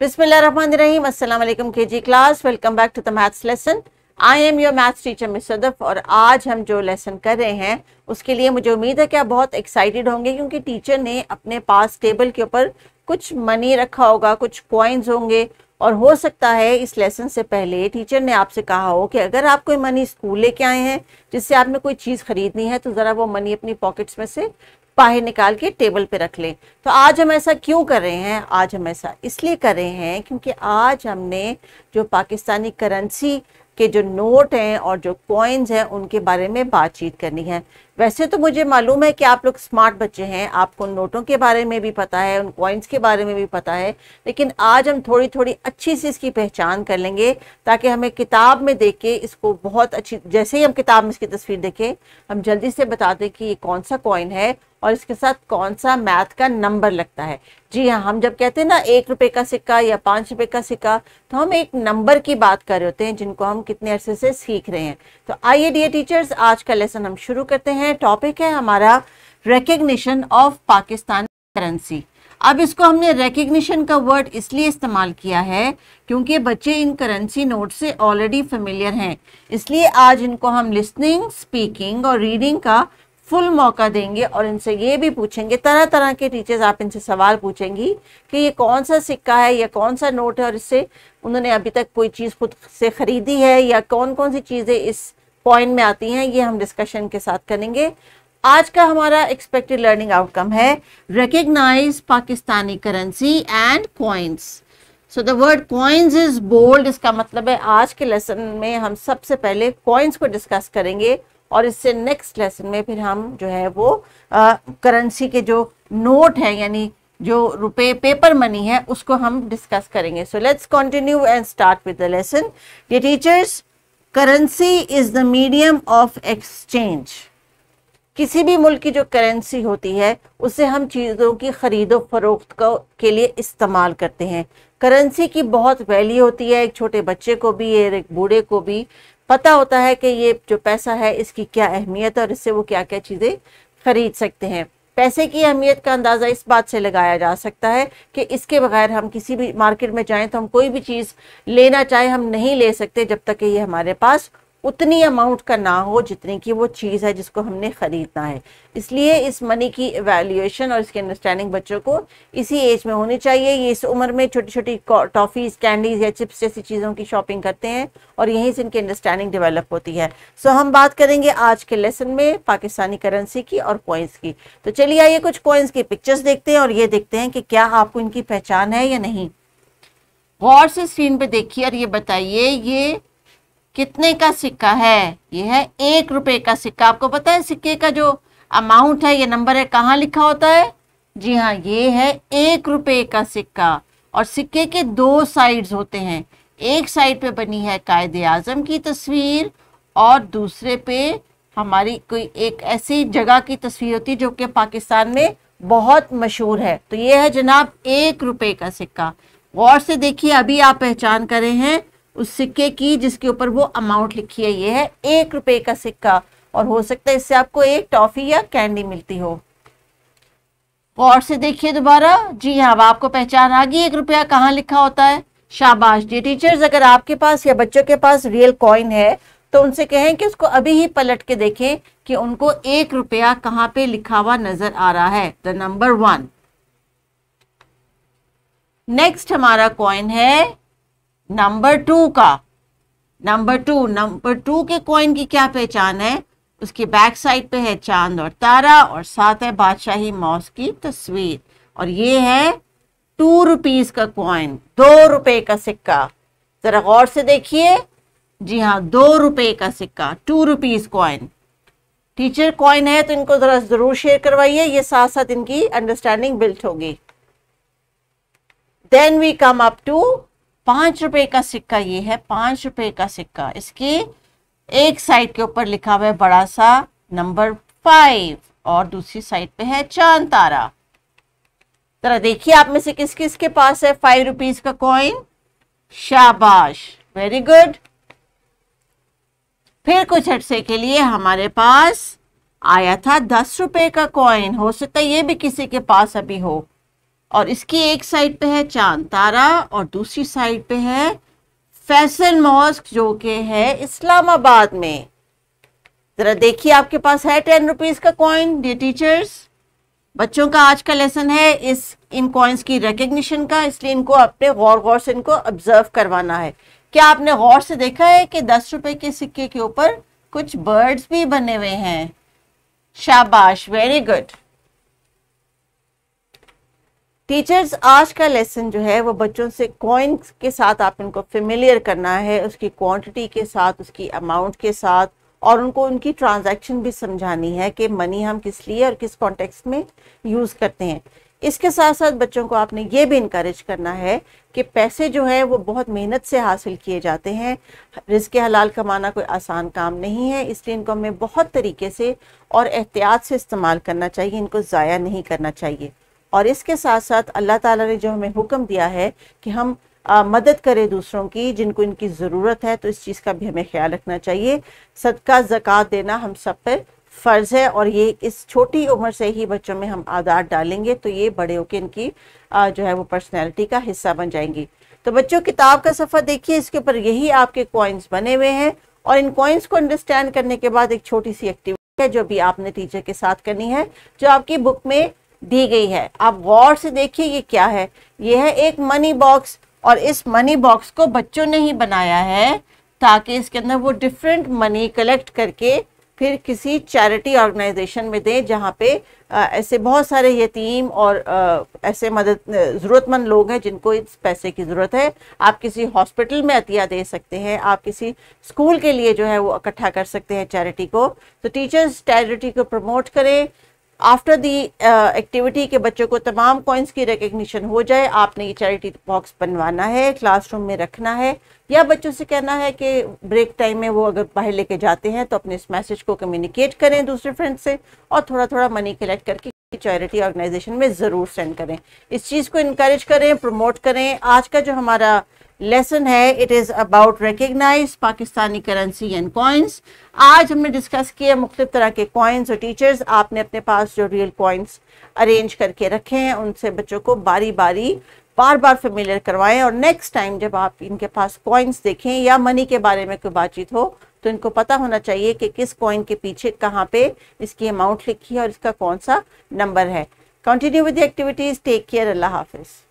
बिस्मिल्लाम असलम K G class welcome back to the maths lesson I am your maths teacher मिसदफ और आज हम जो लेसन कर रहे हैं उसके लिए मुझे उम्मीद है कि आप बहुत एक्साइटेड होंगे क्योंकि टीचर ने अपने पास टेबल के ऊपर कुछ मनी रखा होगा कुछ कॉइन्स होंगे और हो सकता है इस लेसन से पहले टीचर ने आपसे कहा हो कि अगर आप कोई मनी स्कूल लेके आए हैं जिससे आपने कोई चीज़ खरीदनी है तो ज़रा वो मनी अपनी पॉकेट्स में से बाहर निकाल के टेबल पे रख लें तो आज हम ऐसा क्यों कर रहे हैं आज हम ऐसा इसलिए कर रहे हैं क्योंकि आज हमने जो पाकिस्तानी करेंसी के जो नोट हैं और जो कॉइन्स हैं उनके बारे में बातचीत करनी है वैसे तो मुझे मालूम है कि आप लोग स्मार्ट बच्चे हैं आपको नोटों के बारे में भी पता है उन कॉइन्स के बारे में भी पता है लेकिन आज हम थोड़ी थोड़ी अच्छी सी इसकी पहचान कर लेंगे ताकि हमें किताब में देख के इसको बहुत अच्छी जैसे ही हम किताब में इसकी तस्वीर देखें हम जल्दी से बता दें कि ये कौन सा कॉइन है और इसके साथ कौन सा मैथ का नंबर लगता है जी हाँ हम जब कहते हैं ना एक रुपए का सिक्का या पाँच रुपए का सिक्का तो हम एक नंबर की बात कर रहे होते हैं जिनको हम कितने अरसे से सीख रहे हैं तो आइए डी टीचर्स आज का लेसन हम शुरू करते हैं हैं टॉपिक है हमारा रिकग्निशन ऑफ पाकिस्तान करेंसी अब इसको हमने रिकग्निशन का वर्ड इसलिए इस्तेमाल किया है क्योंकि बच्चे इन करेंसी नोट से ऑलरेडी फेमिलियर हैं इसलिए आज इनको हम लिसनिंग स्पीकिंग और रीडिंग का फुल मौका देंगे और इनसे ये भी पूछेंगे तरह तरह के टीचर्स आप इनसे सवाल पूछेंगी कि ये कौन सा सिक्का है या कौन सा नोट है और इससे उन्होंने अभी तक कोई चीज़ खुद से ख़रीदी है या कौन कौन सी चीज़ें इस पॉइंट में आती हैं ये हम डिस्कशन के साथ करेंगे आज का हमारा एक्सपेक्टेड लर्निंग आउटकम है recognise Pakistani currency and coins so the word coins is bold इसका मतलब है आज के लेसन में हम सबसे पहले कॉइन्स को डिस्कस करेंगे और इससे नेक्स्ट लेसन में फिर हम जो है वो करेंसी के जो नोट है यानी जो रुपए पेपर मनी है उसको हम डिस्कस करेंगे so let's continue and start with the lesson ये teachers currency is the medium of exchange किसी भी मुल्क की जो करेंसी होती है उसे हम चीज़ों की ख़रीदो फरोख्त के लिए इस्तेमाल करते हैं करेंसी की बहुत वैल्यू होती है एक छोटे बच्चे को भी एक बूढ़े को भी पता होता है कि ये जो पैसा है इसकी क्या अहमियत है और इससे वो क्या क्या चीज़ें ख़रीद सकते हैं पैसे की अहमियत का अंदाज़ा इस बात से लगाया जा सकता है कि इसके बगैर हम किसी भी मार्केट में जाएँ तो हम कोई भी चीज़ लेना चाहें हम नहीं ले सकते जब तक कि ये हमारे पास उतनी अमाउंट का ना हो जितनी की वो चीज़ है जिसको हमने ख़रीदना है इसलिए इस मनी की एवेल्यूएशन और इसकी अंडरस्टैंडिंग बच्चों को इसी एज में होनी चाहिए ये इस उम्र में छोटी छोटी टॉफ़ीज़ कैंडीज़ या चिप्स जैसी चीज़ों की शॉपिंग करते हैं और यहीं से इनकी अंडरस्टैंडिंग डेवलप होती है सो हम बात करेंगे आज के लेसन में पाकिस्तानी करेंसी की और कॉइन्स की तो चलिए आइए कुछ कॉइन्स की पिक्चर्स देखते हैं और ये देखते हैं कि क्या आपको इनकी पहचान है या नहीं गौर से स्क्रीन पे देखिए और ये बताइए ये कितने का सिक्का है ये है एक रुपए का सिक्का आपको पता है सिक्के का जो अमाउंट है ये नंबर है कहाँ लिखा होता है जी हाँ ये है एक रुपए का सिक्का और सिक्के के दो साइड्स होते हैं एक साइड पे बनी है कायद आजम की तस्वीर और दूसरे पे हमारी कोई एक ऐसी जगह की तस्वीर होती है जो कि पाकिस्तान में बहुत मशहूर है तो ये है जनाब एक रुपए का सिक्का गौर से देखिए अभी आप पहचान करें हैं उस सिक्के की जिसके ऊपर वो अमाउंट लिखी है ये है एक रुपए का सिक्का और हो सकता है इससे आपको एक टॉफी या कैंडी मिलती हो और से देखिए दोबारा जी हाँ अब आपको पहचान आ गई एक रुपया कहाँ लिखा होता है शाबाश जी टीचर्स अगर आपके पास या बच्चों के पास रियल कॉइन है तो उनसे कहें कि उसको अभी ही पलट के देखें कि उनको एक रुपया कहाँ पे लिखा हुआ नजर आ रहा है द नंबर वन नेक्स्ट हमारा कॉइन है नंबर टू का नंबर टू नंबर टू के कॉइन की क्या पहचान है उसकी बैक साइड पे है चांद और तारा और साथ है बादशाही मॉस की तस्वीर और ये है टू रुपीज का कॉइन दो रुपए का सिक्का जरा गौर से देखिए जी हाँ दो रुपए का सिक्का two rupees coin teacher coin है तो इनको जरा जरूर शेयर करवाइए ये साथ साथ इनकी अंडरस्टैंडिंग बिल्ट होगी then we come up to पांच रुपए का सिक्का ये है पांच रुपए का सिक्का इसकी एक साइड के ऊपर लिखा हुआ है बड़ा सा नंबर फाइव और दूसरी साइड पे है चांद तारा तरह देखिए आप में से किस किस के पास है फाइव रुपीज का कॉइन शाबाश वेरी गुड फिर कुछ अर्से के लिए हमारे पास आया था दस रुपए का कॉइन हो सकता है ये भी किसी के पास अभी हो और इसकी एक साइड पे है चांद तारा और दूसरी साइड पे है फैसल मॉस्क जो के है इस्लामाबाद में जरा देखिए आपके पास है टेन रुपीज का कॉइन डे टीचर्स बच्चों का आज का लेसन है इस इन कॉइन्स की रिकग्निशन का इसलिए इनको अपने गौर गौर से इनको ऑब्जर्व करवाना है क्या आपने गौर से देखा है कि दस रुपए के सिक्के के ऊपर कुछ बर्ड्स भी बने हुए हैं शाबाश वेरी गुड टीचर्स आज का लेसन जो है वो बच्चों से कॉइन्स के साथ आप इनको फेमिलियर करना है उसकी क्वांटिटी के साथ उसकी अमाउंट के साथ और उनको उनकी ट्रांजैक्शन भी समझानी है कि मनी हम किस लिए और किस कॉन्टेक्स्ट में यूज़ करते हैं इसके साथ साथ बच्चों को आपने ये भी इनक्रेज करना है कि पैसे जो हैं वो बहुत मेहनत से हासिल किए जाते हैं रिज़ हलाल कमाना कोई आसान काम नहीं है इसलिए इनको हमें बहुत तरीके से और एहतियात से इस्तेमाल करना चाहिए इनको ज़ाया नहीं करना चाहिए और इसके साथ साथ अल्लाह ताला ने जो हमें हुक्म दिया है कि हम आ, मदद करें दूसरों की जिनको इनकी ज़रूरत है तो इस चीज़ का भी हमें ख्याल रखना चाहिए सदका ज़क़़त देना हम सब पर फ़र्ज़ है और ये इस छोटी उम्र से ही बच्चों में हम आदात डालेंगे तो ये बड़े होकर इनकी आ, जो है वो पर्सनैलिटी का हिस्सा बन जाएंगी तो बच्चों किताब का सफ़र देखिए इसके ऊपर यही आपके कॉइन्स बने हुए हैं और इन कॉइन्स को अंडरस्टैंड करने के बाद एक छोटी सी एक्टिविटी है जो भी आपने टीचर के साथ करनी है जो आपकी बुक में दी गई है आप गौर से देखिए ये क्या है ये है एक मनी बॉक्स और इस मनी बॉक्स को बच्चों ने ही बनाया है ताकि इसके अंदर वो डिफरेंट मनी कलेक्ट करके फिर किसी चैरिटी ऑर्गेनाइजेशन में दें जहाँ पे ऐसे बहुत सारे यतीम और ऐसे मदद ज़रूरतमंद लोग हैं जिनको इस पैसे की ज़रूरत है आप किसी हॉस्पिटल में अतिया दे सकते हैं आप किसी स्कूल के लिए जो है वो इकट्ठा कर सकते हैं चैरिटी को तो टीचर्स चैरिटी को प्रमोट करें आफ्टर दी एक्टिविटी के बच्चों को तमाम कॉइन्स की रिकग्निशन हो जाए आपने ये चैरिटी बॉक्स बनवाना है क्लासरूम में रखना है या बच्चों से कहना है कि ब्रेक टाइम में वो अगर बाहर लेके जाते हैं तो अपने इस मैसेज को कम्युनिकेट करें दूसरे फ्रेंड से और थोड़ा थोड़ा मनी कलेक्ट करके चैरिटी ऑर्गेनाइजेशन में ज़रूर सेंड करें इस चीज़ को इनक्रेज करें प्रमोट करें आज का जो हमारा लेसन है it is about recognise Pakistani currency and coins आज हमने डिस्कस किए मुख्त तरह के कॉइन्स और टीचर्स आपने अपने पास जो रियल कॉइन्स अरेंज करके रखे हैं उनसे बच्चों को बारी बारी बार बार फेमिलियर करवाएं और नेक्स्ट टाइम जब आप इनके पास कॉइन्स देखें या मनी के बारे में कोई बातचीत हो तो इनको पता होना चाहिए कि किस कॉइन के पीछे कहाँ पे इसकी अमाउंट लिखी है और इसका कौन सा नंबर है continue with activities take care अल्लाह हाफिज़